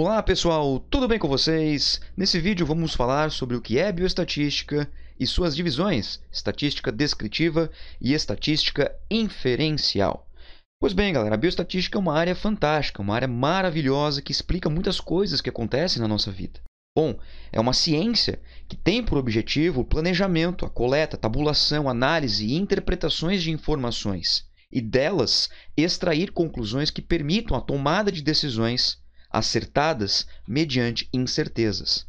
Olá pessoal, tudo bem com vocês? Nesse vídeo vamos falar sobre o que é bioestatística e suas divisões, estatística descritiva e estatística inferencial. Pois bem, galera, a bioestatística é uma área fantástica, uma área maravilhosa que explica muitas coisas que acontecem na nossa vida. Bom, é uma ciência que tem por objetivo o planejamento, a coleta, a tabulação, análise e interpretações de informações, e delas extrair conclusões que permitam a tomada de decisões acertadas mediante incertezas.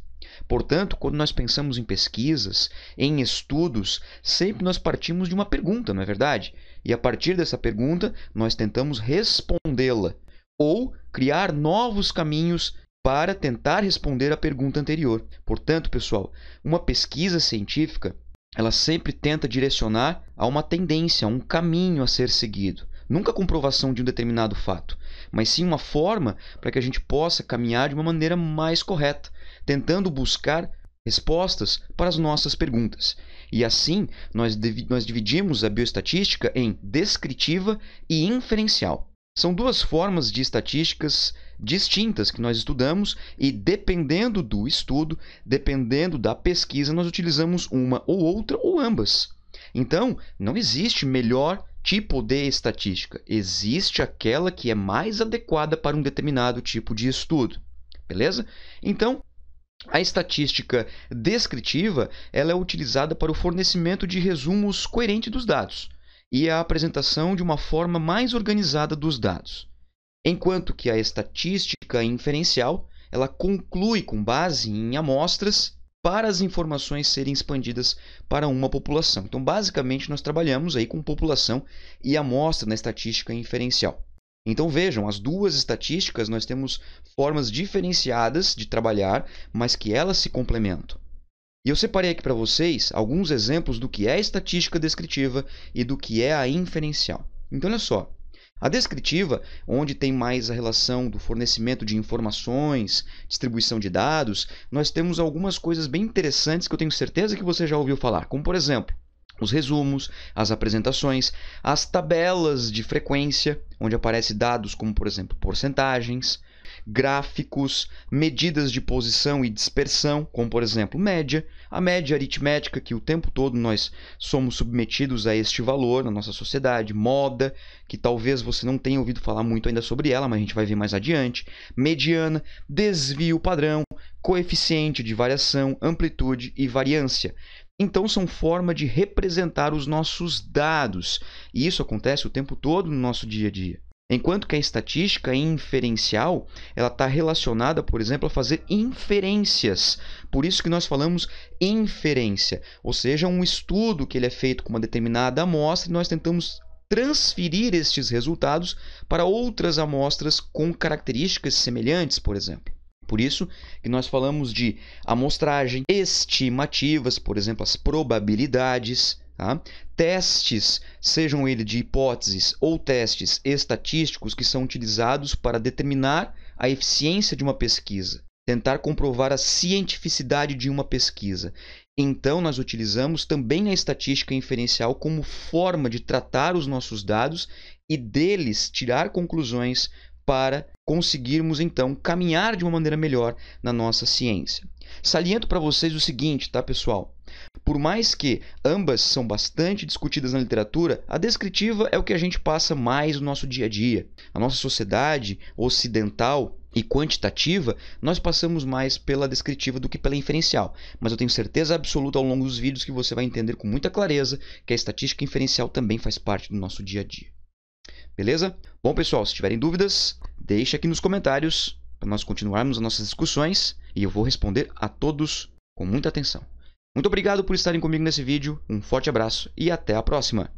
Portanto, quando nós pensamos em pesquisas, em estudos, sempre nós partimos de uma pergunta, não é verdade? E a partir dessa pergunta, nós tentamos respondê-la ou criar novos caminhos para tentar responder à pergunta anterior. Portanto, pessoal, uma pesquisa científica, ela sempre tenta direcionar a uma tendência, a um caminho a ser seguido. Nunca a comprovação de um determinado fato, mas sim uma forma para que a gente possa caminhar de uma maneira mais correta, tentando buscar respostas para as nossas perguntas. E assim, nós, nós dividimos a bioestatística em descritiva e inferencial. São duas formas de estatísticas distintas que nós estudamos e dependendo do estudo, dependendo da pesquisa, nós utilizamos uma ou outra ou ambas. Então, não existe melhor tipo de estatística. Existe aquela que é mais adequada para um determinado tipo de estudo. Beleza? Então, a estatística descritiva ela é utilizada para o fornecimento de resumos coerentes dos dados e a apresentação de uma forma mais organizada dos dados. Enquanto que a estatística inferencial ela conclui com base em amostras para as informações serem expandidas para uma população. Então, basicamente, nós trabalhamos aí com população e amostra na estatística inferencial. Então vejam, as duas estatísticas nós temos formas diferenciadas de trabalhar, mas que elas se complementam. E eu separei aqui para vocês alguns exemplos do que é estatística descritiva e do que é a inferencial. Então olha só, a descritiva, onde tem mais a relação do fornecimento de informações, distribuição de dados, nós temos algumas coisas bem interessantes que eu tenho certeza que você já ouviu falar, como por exemplo, os resumos, as apresentações, as tabelas de frequência, onde aparecem dados como, por exemplo, porcentagens, gráficos, medidas de posição e dispersão, como por exemplo média, a média aritmética que o tempo todo nós somos submetidos a este valor na nossa sociedade, moda, que talvez você não tenha ouvido falar muito ainda sobre ela, mas a gente vai ver mais adiante, mediana, desvio padrão, coeficiente de variação, amplitude e variância. Então são forma de representar os nossos dados, e isso acontece o tempo todo no nosso dia a dia. Enquanto que a estatística inferencial, ela está relacionada, por exemplo, a fazer inferências. Por isso que nós falamos inferência, ou seja, um estudo que ele é feito com uma determinada amostra e nós tentamos transferir estes resultados para outras amostras com características semelhantes, por exemplo. Por isso que nós falamos de amostragem, estimativas, por exemplo, as probabilidades, Tá? Testes, sejam eles de hipóteses ou testes estatísticos que são utilizados para determinar a eficiência de uma pesquisa, tentar comprovar a cientificidade de uma pesquisa. Então, nós utilizamos também a estatística inferencial como forma de tratar os nossos dados e deles tirar conclusões para conseguirmos então caminhar de uma maneira melhor na nossa ciência. Saliento para vocês o seguinte, tá, pessoal? Por mais que ambas são bastante discutidas na literatura, a descritiva é o que a gente passa mais no nosso dia a dia. A nossa sociedade ocidental e quantitativa, nós passamos mais pela descritiva do que pela inferencial. Mas eu tenho certeza absoluta ao longo dos vídeos que você vai entender com muita clareza que a estatística inferencial também faz parte do nosso dia a dia. Beleza? Bom, pessoal, se tiverem dúvidas, deixa aqui nos comentários para nós continuarmos as nossas discussões e eu vou responder a todos com muita atenção. Muito obrigado por estarem comigo nesse vídeo, um forte abraço e até a próxima!